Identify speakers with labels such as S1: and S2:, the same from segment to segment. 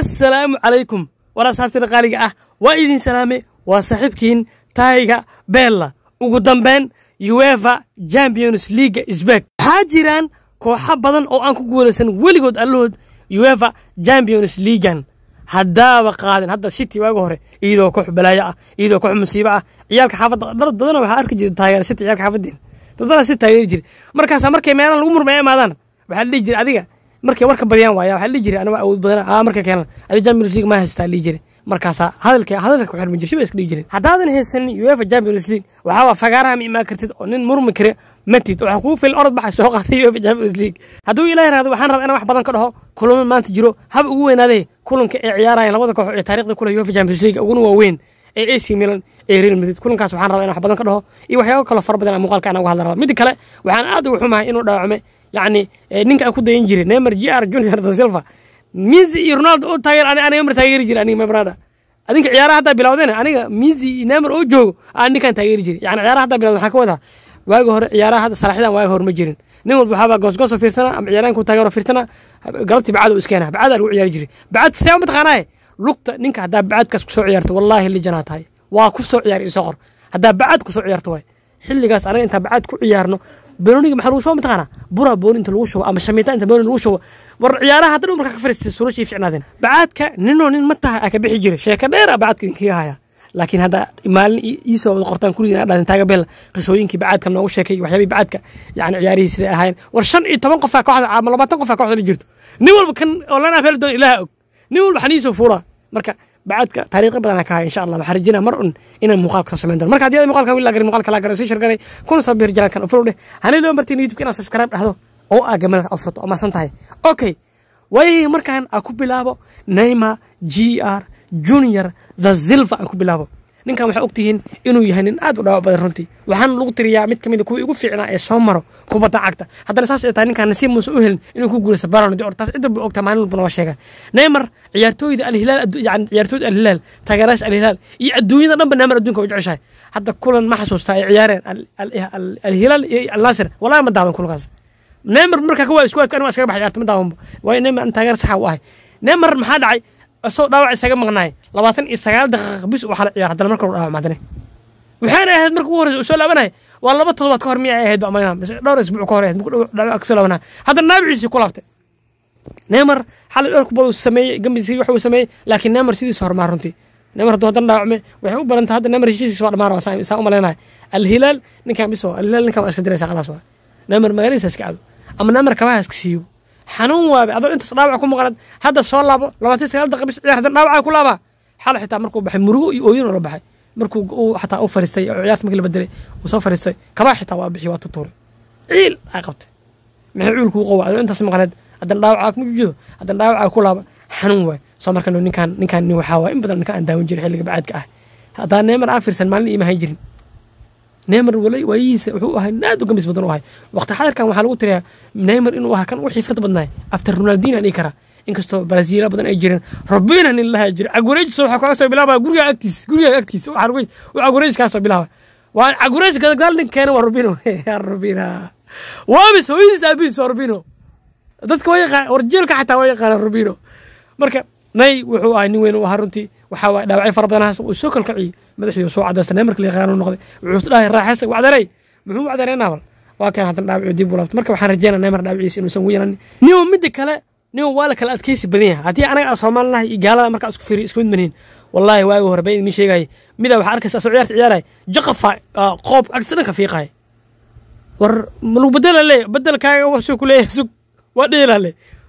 S1: assalaamu calaykum war asxaabtina qaaliga ah waa idin salaame waa saaxiibkiin taayga beella ugu dambayn uefa champions leaga sbeg waxaa jiraan kooxa badan oo aan ku guulaysan weligood allahood uefa champions leagan haddaaba qaadin hadda city waaga hore iyadoo koox balaayo ah iyadoo koox musiibo ah ciyaalka xaafadda dhar dadana waxaa arki jira taageer city ciyaalka xaafaddeen dad si taageeri jira markaasa markay meelaha lagu murmaya imaadaan waxaa la dhihi jira adiga markay warka badiyaan waaya waxaa dhihi jiray anaa awood badana aa marka keenan adi champions league ma haystaa dhihi jiray markaasaa hadalka hadalka ku xirmi jir shiba iska dhihi jiray haddaadan haysanin uefa champions league waxaaba fagaaraha ma imaan kartid oo nin murmi kare matid waxaa kuu fil orod baxa soo qaatay uefa champions league hadduu ilaahi rahdo waxaan rabaa inaan wax badan ka dhaho kulamo maanta jiro hab ugu weynaadee kulanka ee ciyaaraya labada koox ee taarikhda kule uefa champions league uguna waaweyn ee ac milan ee real madrid kulankaas waxaan rabaa inaan wax badan ka dhaho iyo waxyaabo kaloo fara badan aan muuqaalka anaa uga hadla rabaa midda kale waxaan aad ugu xumahay inuu dhaawacme yani eh, ninka ay ku dayan jire neymar jr junior da silva misi iyo ronaldo oo taageer ani aniga mar taageeri jire aniga mebrada adinka ciyaaraha haddaa bilawdeen aniga misi neymar oo joogo aan ninkan taageeri jire yani ciyaaraha haddaa bilawden waxaa ka wadaa waagi hore ciyaaraha hadda salaaxidan waagi hore ma jirin nin walba waxaabaa goosgooso fiirsana ama ciyaaraan ku taageero fiirsana galabtii bacad oo iskeena bacada lagu ciyaari jiray bacad seeba mataqaanaaye lugta ninka haddaa bacadkaas kusoo ciyaarto wallaahi lijanaa tahay waa ku soo isoo qor haddaa bacad kusoo ciyaarto waay xilligaas anaga intaa bacad ku ciyaarno banooniga maxaa lagu shuba mataqaana bura booninta lagu shubo ama shamiita inta booni lagu shubo war ciyaaraha hadda dhu markaa ka fariistay suulashay fiicnaadeen bacaadka ninoo nin ma taha aa ka bixi jiray sheeka dheer a bacaadka idinkaga haya laakiin hadda maalin iisoo wada qortaan kulligiin adhahdeen taaga beel qisooyinkii bacaadka noogu sheekay waxyaabihii bacaadka yani ciyaarihii siday ahaayeen war shan iyo toban qofaa kooxda ama labaatan qofaa kooxda la jirto nin walba kan oo lana afeeli doon ilaaha og nin walba xaniisoo fuuraa marka bacadka taariiqo badan ka hay insha allah waxaa rajinaa mar un inaan muuqaalka soo samayn dono marka haddii muuqalka wiil lagarin muuqalka lagarin soo shir garay kuna sabir jalaankan u fulowdhe hanay loo martin youtube inaan subscribe dhahdo oo aa a ofurto oo maasan tahay okay way markaan aa ku bilaabo neymar g r junior the zilva aan ku bilaabo ninkan waxaa ogtihiin inuu yahay nin aad u dhaawac badan runtii waxaana lagu tiriyaa mid kamida ah kuwii ugu fiicnaa ee soo maro kubadda cagta haddana saas ay tahay ninkaan nasiib muusa u helin inuu ku guuraysa barond taas cidda ba ogtaa maalin walbana waa sheegaan neymar ciyaartooyda alhilaal yani ciyaartooyda alhilaal taageeraasha alhilaal iyo adduunyada dhanba neymar adduunka u jeceshahay hadda kulan ma xasuustaa ay ciyaareen alhilaal iyo alnaasir wallahi ma daadan kulankaas neymar markaa kuwaa isku adka iskaga baxa ciyaarta ma daadanba waayo neymar an taageer saxa u ahay neymar maxaa dhacay isagoo dhaawac isaga maqnaay labaatan iyo sagaal daqiiqa bis waxaa la ciyaar haddana marka lagu dhaawac macdane waxaana ahayd marka ugu horreysa u soo laabanaya waa laba toddobaad ka hor miyaa ahayd ba amayna mise dhowr isbuuc ka hor ahayd marka dhaawac ka soo laabanaya haddana ku laabtay neymar xalay dhowr kubad sameeyey gambisi waxa uu sameeyey laakiin neymar sidiisa hormaar runtii neymar hadduu haddana dhaawacme waxay u barantay hadda neymar heshiisiisa waa dhamaar waa saa u malaynaya alhilaal ninkan bis alhilaal ninkan waa iska diraysa khalaas waa neymar magaaladiisa iska cado ama neymar kabaha iska siiyo xanuun waaba adoo intaas dhaawac ku maqnad hadda soo laabo labaatan sagaal daqiiq bis ciyaar hadda dhaawaca ku laabaa xal xitaa markuu baxay murugo iyo ooyin oo la baxay markuu uu xataa u fariistay oo ciyaarta markii la bedelay uu soo fariistay kabaa xitaa waa bixi waa tutuuray ciil ay qabtay maxay cuul kuu qowa adoo intaas maqneed haddan dhaawacaa kuma jido haddan dhaawacaa ku laaba xanuun waaye soo markano ninkaan ninkaan waxaa waaye in badan ninka aan daawan jiray xilliga bacaadka ah haddaan neemar aan fiirsan maalin iimahan jirin neymar weli waayihiisa wuxuu ahay aad u gamis badan u ahay waqti xadarkan waxaa lagu tiraya neymar inuu ahaa kan u xifrad badnaay after ronaldina dhihi karaa inkastoo balaasiila badan ay jireen robina nin lahaa jira cagureejis waxaa kaga soo bilaabaa guriga agtiis guriga agtiis cagureejis kaga soo bilaaba waa cagureejis gadagaal nin keena waa robino robina waabis hooyadiis aabihiis waa robino dadka waa yaqaan warjeelka xataa waa yaqaana robino marka nay wuxuu ahay nin weyn u ahaa runtii waxaa dhaawacyo fara badanaas uu soo kalkaciyey madaxii soo cadaystane markii layaqaanu noqday wuxuu isdhahay raaxaysa wacdanay muxuu wacdanayna bal waa kaan haddana dhaawacu dib u marka waxaan rajeynaa neymar dhaawaciisa inuusan ugu yaranin niwo midda kale niwo waa la kala adkeysi badan yahay haddii anaga soomaali nahay iyo gaalada markaa isku fiiriyo isku mid manihin wallaahi waagi hore baan idin sheegaya midaa waxaa arkaysa asoo ciyaarta ciyaaraya jaqafa ah, qoob agsidanka fiiqaya war lagu bedela leey bedelkaaga waxsuu ku sug waa dheelaa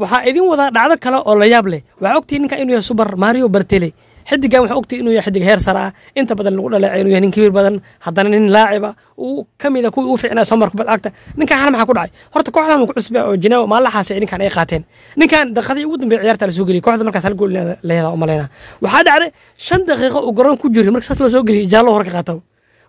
S1: waxaa idin wadaa dhacdo kale oo la yaab leh waxaa ogtihi ninkan inuu yahay subar mario bartele xidigan waxaa ogtihi inuu yahay xidig heer sara ah inta badan lagu dhaleecay inuu yahay nin kabiir badan haddana nin laaciba uu ka mida ah kuwii u fiicnaa soomar kubad cagta ninkan hal maxaa ku dhacay horta kooxdan ku cusbaa oo jinaawo maalaxaasay ninkan ay qaateen ninkan daqiiqadii ugu dambeya ciyaarta la geliyay kooxda markaas hal gool la helaa waxaa dhacday shan daqiiqo uu garoon ku jiray marka saas loo geliyay jaallo horka qaata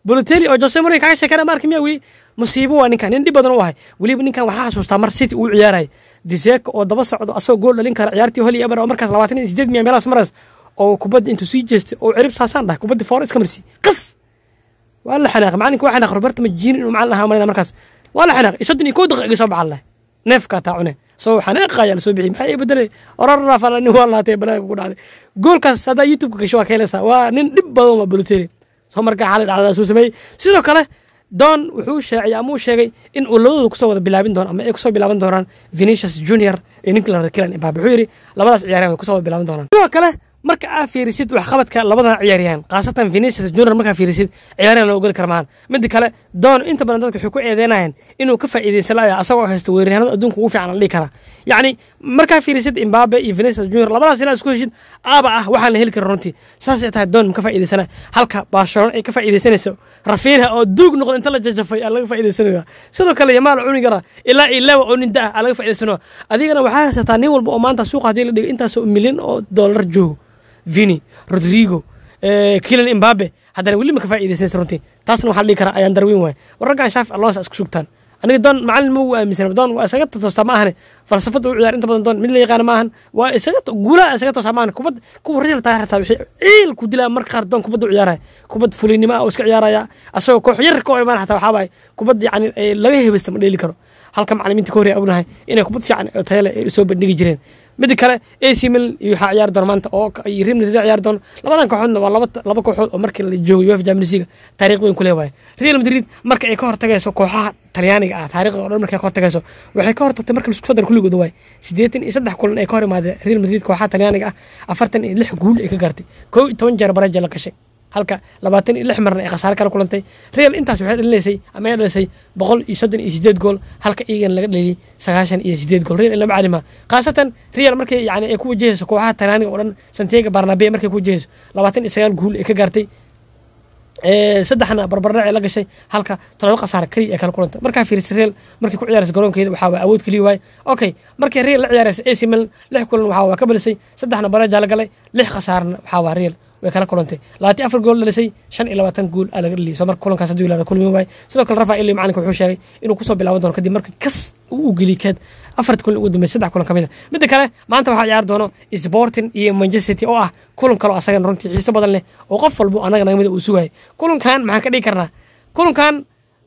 S1: boloteli oo jose mori kaga sheekana maarka miyaa weli musiibo waa ninkan nin dhib badan u ahay weliba ninkan waxaa xasuustaa mar city uu ciyaarayay disek oo daba socdo asagoo gool dhalin kara ciyaartii holi eber oo markaas labaatan iyo sideed miya meelaas maraas oo kubadda intuu sii jeestay oo cirib saasaan dhahay kubadda foora iska marsi qas waa la xanaaq macalinka waa xanaaq roberto majini inuu macalin ahaa malayna markaas waa la xanaaq soddon iyo kow daqiiqa soo baxan leh neefkaa taacune sabab xanaaqaya la soo bixiyey maxaa ii bedelay orarafala nin waa laatay balaaga ku dhacday goolkaas haddaa youtubeka gasho waa ka helaysaa waa nin dhib badan waa bolotele soo markaa xaalay dhacdadaa soo sameeyey sidoo kale don wuxuu ama amuu sheegay in uu labadooda kusoo wada bilaabin doono ama ay kusoo bilaaban doonaan venetius junior iyo ninkii la rekilan wuxuu yidhi labadaas ciyaareen way kusoo wada bilaaban doonaan sidoo kale marka aad fiirisid waxqabadka labada ciyaaryahan khaasatan venicius junior markaa fiirisid ciyaaryahan loo ogoli karmahan mida kale doon inta badan dadka waxay ku eedeynayan inuu ka faa'iideysan laaya asagoo haysta weeraryahanada adduunka ugu fiican la dhihi karaa yacni markaa fiirisid imbabe iyo venicius junior labadaas inaad isku heshid aaba ah waxaan la heli karin runtii saasay tahay doon ka faa'iideysanaya halka barcelona ay ka faa'iideysanayso rafiinha oo duug noqda inta la jajafay aa laga faa'iideysanaya sidoo kale yamaal cunigana ilaa iyo lewa oo ninda ah aa laga faa'iideysanaya adigana waxaa haysataa nin walba oo maanta suuqa haddii la dhigo intaasoo milyan oo doolar joogo vini rodrigo eh, kilan imbabe haddana weli ma ka faa'idaysanays runtii taasna waxaa la dhihi karaa ayaan darweyn waay wararkan shaafic aloosa isku sugtaan aniga doon macalin ma aaminsan doon waa isaga toosaa ma ahane u ciyaar inta badan doon mid la yaqaana ma waa isaga guulaha isaga toosaa ma kubad kuwa reer taa xirtaa wixii ciil ku dilaa marka qaar doon kubadda u ciyaaraya kubad fulinimo ah oo iska ciyaaraya asagoo koox yar ka oo imaan xataa waxaa kubad yacni eh, laga hebaysta ma dheeli karo halka macalimiinta ka horey ognahay inay kubad fiican oo eh, tayale ay soo bandhigi jireen mid kale ac mil waxaa ciyaari doon maanta oo riml sida ciyaari doona labadan kooxoodna waa laba kooxood oo markii la joogay uefa champions league taariikh weyn ku leh waaye real madrid marka ay ka hortageyso kooxaha talyaaniga ah taariikhda oo dhan markay ka hortageyso waxay ka hortagtay marka laisku soo dara kulligooda waaye siddeetan iyo saddex kulan ay ka hor imaadeen real madrid kooxaha talyaaniga ah afartan iyo lix guul ay ka gaartay kow iyo toban jeer baraja la gashay halka labaatan iyo lix marna ay khasaare kala kulantay real intaas waxay dhalilaysay ama ay dhalisay boqol iyo soddon iyo sideed gool halka iyagana laga dhaliyay sagaashan iyo sideed gool real in lama khaasatan real markay yani ay ku wajahayso kooxaha tanaaniga oo dhan santiago barnabe markay ku wajahayso labaatan iyo sagaal guul ay ka gaartay saddexna barbardhac ee la gashay halka todoba khasaare keliya ay kala kulantay markaa fiirisa real markay ku ciyaaraysa garoonkeeda waxaa waa awood keliya waaye okay markay real la ciyaaraysa ac milan lix kulan waxaa waa ka balisay saddexna bara jaala galay lix khasaarena waxaa waa real way kala kulantay labaatan afar gool dhalisay shan iyo labaatan gool laga dhaliyay soo marka kulankaas haduu yilahdo kulmi waayo sidoo kale rafac ili macalinka wuxuu sheegay inuu kusoo bilaaban doono kadib markii kas uu u afarta kulan ugu dambeeyay saddex kulan ka mid a ah. midda kale maanta waxaa ciyaar doono sporting iyo manchester city oo ah kulan kaloo asagana runtii xiiso badan leh oo qof walbo annaga naga mida ah uu sugaayo kulankan maxaan ka dhigi karnaa kulankan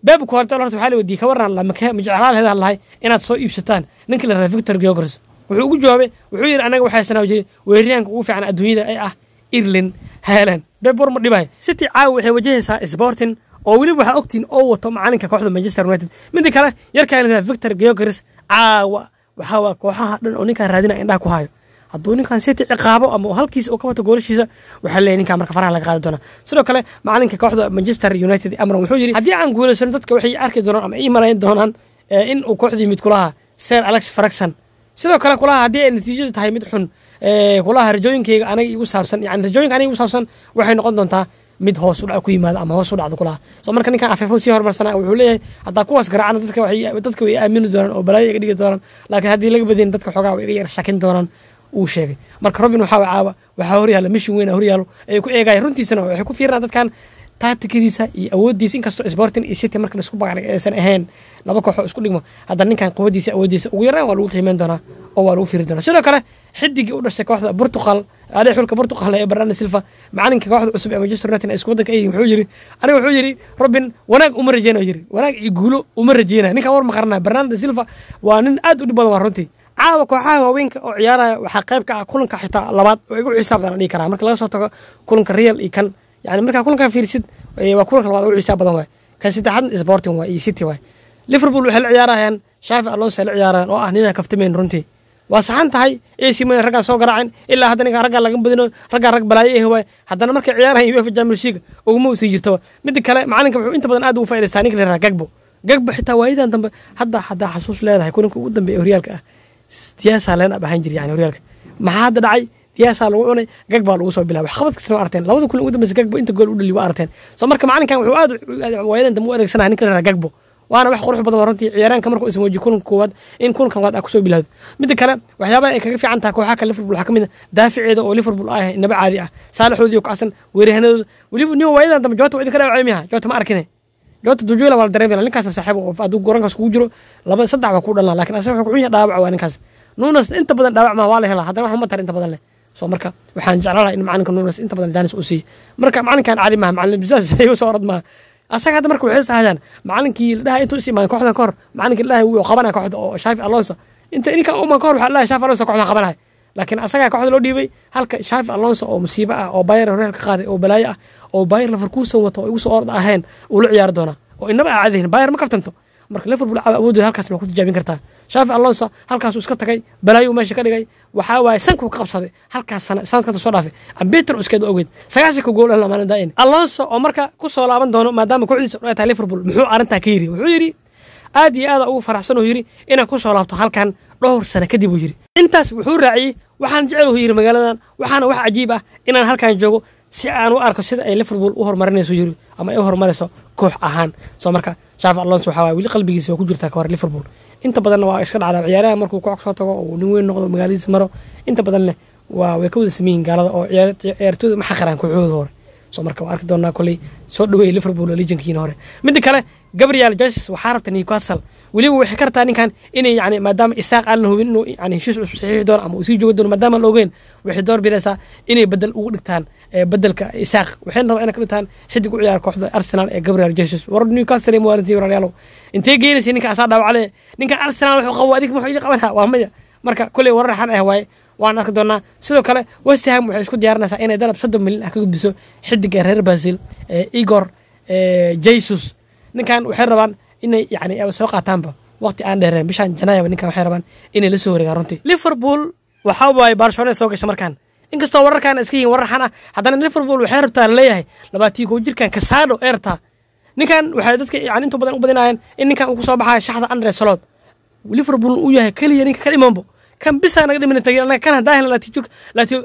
S1: beebku horta horta waxaa la weydiiyey ka warran majeclaan lahay inaad soo iibsataan ninkii la rahaa victor geogres wuxuu ugu jawaabay wuxuu yidhi annaga waxaa sanaaw jirin ugu fiican adduunyada ee ah irlan haalan beb war ma city caawa waxay wajahaysaa sporting oo weliba waxaa ogtiin oo wato macalinka kooxda manchester united midda kale yarkaa victor geogaris caawa waxaa waa kooxaha dhan oo ninkaan raadina indhaha ku hayo hadduu ninkan city ciqaabo ama halkiis oo ka wato goolashiisa waxaa leeyahy ninkaa marka faraha laga qaadi doonaa sidoo kale macalinka kooxda manchester united amron wuxuu yidhi haddii aan guulaysan dadka waxay arki doonaan ama iimalan doonaan eh, in uu kooxdii midkulaha ser alex faragson sidoo kale kulaha haddii ay natiijadu tahay mid xun eh, kulaha rajooyinkeyga aniga igu saabsan yani rajooyinka aniga igu saabsan waxay noqon doontaa mid hoos udhac ku yimaado ama hoos u dhacdo kulaha soo marka ninkan afeefo sii hormarsana ah, wuxuu leeyahay haddaa kuwaas garaacana dadka way aamini doonaan oo balaayo iga dhigi doonaan laakiin haddii laga badin dadka xoogaa way iga yar shakin doonaan uu sheegay marka robin waxaa caawa waxaa horyaala mishin weyn horyaalo ay ku eegayan runtiisana waxay ku fiirnaa dadkan taatikadiisa iyo awoodiisa inkastoo sporting iyo city marka laisku baqan ahayn laba kooxo isku dhigmo haddana ninkan quwadiisa awoodiisa ugu yaraan waa lagu qiimeyn doonaa oo waa lagu fiiri doonaa sidoo kale xidigii u dhashay kooxda Portugal adeex xulka Portugal ee Bernardo Silva macalinka kooxda cusub ee Manchester United ay isku wadanka ay wuxuu yiri aniga wuxuu yiri Robin wanaag uma rajeenayo yiri wanaag iyo guulo uma rajeenayo ninkan war ma Bernardo Silva waa nin aad u dhib badan waa runtii caawa kooxaha waaweynka oo ciyaaraya waxaa qeyb ka ah kulanka xitaa labaad oo igu xisaab badan dhigi karaa marka laga soo tago kulanka Real iyo kan yani markaa kulankaa fiirsid waa kulanka labaad u ciisaa badan waay kan saddexaadna sporting waay iyo city waay liverpool waxay la ciyaarahayaan shaafi alonso ay la ciyaarahayaan oo ah ninaan kaftamayn runtii waa saxan tahay ac milan raggaan soo garaaceen ilaa hadda ninkaan raggaa laga badino raggaan rag balaayo eh waay haddana markay ciyaarahayan uefa champions league uguma usii jirtoba mida kale macalinka wuxuu inta badan aad ugu faa'idaystaa ninka leeraha gagbo gagbo xitaa waayadan dambe hadda hadaa xasuus leedahay kulanka ugu dambeeye horyaalka ah siyaasaa leen ab ahaan jira yani horyaalka maxaa hadda dhacay diyaasaa lagu cunay gag baa lagu soo bilaa waxqabad kastaa arteen labada kul ugu dambaysa gagbo inta gool u dhali waa arteen soo marka macalinkan wuxuu aad waynan u adeegsanaya ninka la gagbo waana wax qurux badan runtii ciyaaraanka markuu ismoojiyo kulanka koowaad in kulanka labaad aa kusoo bilaado midda kale waxyaabaha ay kaga fiican tahay kooxaa kale liverpool waxaa ka mid a ah daaficeeda oo liverpool ah inaba caadi ah saalaxoodii oo kacsan weerahanadooda weliba nima waayadan joota waa idinka dhaawacay miyaha joota ma arkine joota dujuula waa la dareemaya ninkaasna saaxiib oo hadduu gorankaas kugu jiro laba saddex baa kuu dhalan laakiin asaga wuxuu ku cun yahay waa ninkaas nuunas inta badan dhaawac maa waa la helaa haddana wax uma tar inta badan leh so marka waxaan jeclaalaha in macalinka nunes inta badan danis uu siiy marka macalinkan cali maha macalin bisaas soo orad maaha asaga hadda marka waxay sahayaan macalinkii ladhaha intuu is imaan kooxdan ka hor macalinkii ladhaha wuu qabanaya kooxda oo shaafi alonso inta ininka uman ka hor waxaa ladhaha shaafi alonso kooxdan qabanaya laakiin asagaa kooxda loo dhiibay halka shaafi alonso oo musiibo ah oo bayer horeelka qaaday oo balaayo ah oo bayer leverkuson wato oo igu soo orda ahayn uu la ciyaari doonaa oo inaba aa cadahin bayer ma kaftanto marka liverpool awooddeeda halkaas waa ku tijaabin kartaa shaafi alonso halkaasuu iska tagay balaayu meesha ka dhigay waxaa waaye sankuu ka qabsaday halkaas sana sanadkanta soo dhaafay ambiter iskeed ogeyd sagaashanka gool aan alonso oo marka ku soo laaban doono maadaama kooxdiisa ay tahay liverpool muxuu arrintaa ka yiri wuxuu yidhi aad iyo aada ugu faraxsan uu yidhi inaad ku soo laabto halkan dhowr sano kadib buu yidhi intaas wuxuu raaciyey waxaan jecel uu yidhi magaaladan waxaana wax cajiib ah inaan halkan joogo si aan u arko sida ay liverpool u hormarinayso yuri ama ay u hormarayso koox ahaan soo marka shaafi alonso waxa waay weli qalbigiisa waa ku jirtaa ka hor liverpool inta badanna waa iska dhacdaa ciyaaraha markuu koox soo tago oo nin weyn noqdo magaaladiis maro inta badanne waa way ka wada sameeyihin gaalada oo ciyaartooyda ma xaqiraan kooxooda hore so marka waa arki doonaa koley soo dhaweey liverpool oo lijankiina hore midda kale gabriel jesus waxaa rabta newcastle weliba waxay ka rabtaa ninkan inay yani maadaama isaaq aan la hubin inuu yani heshiis cusub saxiixi doono ama uu sii joogi doono maadaama aan la ogeyn waxay door bidaysaa inay bedel ugu dhigtaan eh, bedelka isaaq waxayna rabaa inay ka dhigtaan xidig u ciyaar kooxda arsenal ee gabriel jesus war newcastle muwarintii walaalayaalow intee geenaysay ninka asaa dhaawaclee ninkan arsenal wuxuu qabo adig muxuu idin qabanaa waa maya marka koley warar ah waaye waan arki doonaa sidoo kale westham waxay isku diyaarinaysaa inay dalab soddon milyan ah ka gudbiso xidiga reer brazil igor jesus ninkan waxay rabaan inay yani soo qaataanba waqti aan dheereen bishaan janaayo ninkan waxay rabaan inay la soo wareegaan runtii liverpool waxa waaye barcelona soo gasha markaan inkastoo wararkan iska yihiin warar xan ah haddana liverpool waxay rabtaa laleeyahay labaatii kow jirkan kasaado ay rabtaa ninkan waxay dadka yani inta badan u badinayeen in ninkan uu ku soo shaxda andre salood liverpool uu yahay keliya ninka ka dhimanbo kan bisaa naga dhimin tagin anaga kan hadaa helna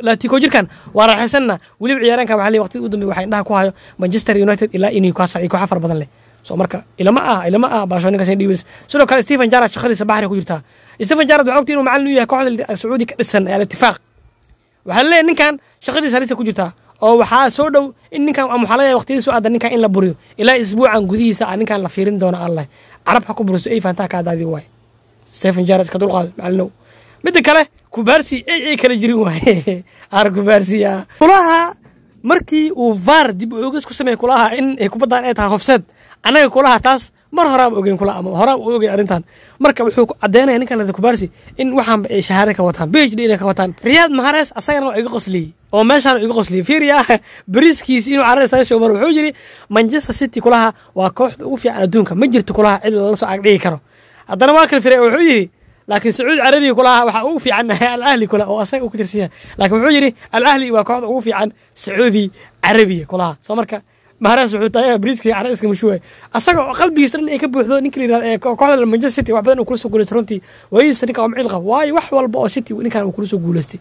S1: laatiko jirkan waa raaxaysana weliba ciyaaranka maxaa lii waqtidii u dambe waxaa indhaha ku hayo manchester united ilaa in newcastle ay kooxa fara badan leh so marka ilama ah ilama ah barcelona dhiibays sidoo kale stephen jarad shaqadiisa baxri ku jirtaa stephen jarad waxaa ogta inuu macallin u yahay kooxda sacuudi ka dhisan al itifaaq waxaa laleeyahy ninkan shaqadiisa halisa ku jirtaa oo waxaa soo dhow in ninkan waxaa laga waqtiyadiisu aada ninkan in la buriyo ilaa isbuucan gudihiisa a ah, ninkan la fiirin doono aan carab ha ku buriso ay fahantaa kaadaadii waay stephen jarad iska dulqaad macallinow midda kale kubaarsi ey ay kala jirin waaye aarkubaarsiya kulaha markii uu vaar dib u ogis ku sameey kulaha in kubaddan ay tahay hofseed annaga kulaha taas mar horaaba ogeyn kula ama horaa uu ogay arrintan marka wuxuu caddeynaya ninkan lada kubaarsi in waxaanba ay shahaare ka wataan b d inay ka wataan riyaad mahares asagana waa iga qosliyey oo meeshaan iga qosliyey fiiriya ah inuu carare isaga showmar wuxuu yidhi manchester city kulaha waa kooxda ugu fiican adduunka ma jirto kulaha cid lala soo agdhigi karo haddana waa kalfiray oo wuxuu yidhi laakiin sacuudi carabiga kulaha waxaa ugu fiicannahay alahli kula oo asaga uu ku tirsan yahay lakiin wuxuu yidhi alahli waa kooxda ugu fiican sacuudi carabiya kulaha soo marka maharaas wuxuu tahay briiska ara iska mashuuha asaga oo qalbigiisa dhan ay ka buuxdo ninka la ee kooxda manchester city wax badan uu kula soo guulaystay runtii wayisa ninka oo macil qaba waayo wax walba oo city ninkan uu kula soo guulaystay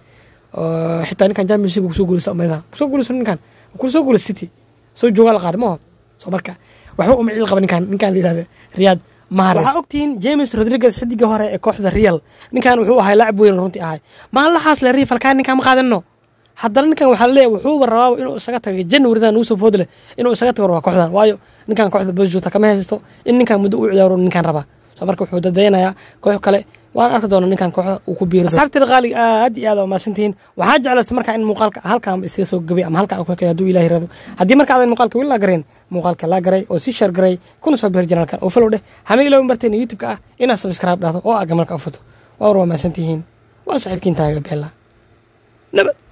S1: xitaa ninkan champions uu kusoo guulaystay umaleynaa kusoo guulaystay ninkan kula soo guulaystay city soo joogaa la qaada maaha soo marka waxba u macil qaba ninkan ninkan la riyaad waxaa ogtihiin james rodriguez xidiga hore ee kooxda real ninkan wuxuu ahaa lacab weyn runtii ahay maan la xaasle ri falkaan ninkaan ma qaadanno haddana ninkan waxaa laleeyahy wuxuuba rabaaba inuu isaga tago janwaridan nugusoo food inuu isaga tago rabaa kooxdan waayo ninkan kooxda bojuuta kama haysato in ninkan muddo uu ciyaaro ninkaan rabaa so marka wuxuu dadaynayaa koox kale waan arki doona ninkan kooxa uu ku biiro asxaabteeda qaaliga aad iyo aad umaasantihiin waxaa jeclaysta markaa in muuqaalka halkaan isaga soo gabay ama halkaan ku haduu ilahi raado haddii markaa adan muuqaalka weli laa gareen muuqaalka laa garay oo sii sheer garay kuna soo biir janaalkan oo falow dheh hamay ilaawi marteena youtube-ka ah inaad subscribe dhahdo oo aa gamalka u waa war waa maasantihiin waa saxiibkiin taaga nabad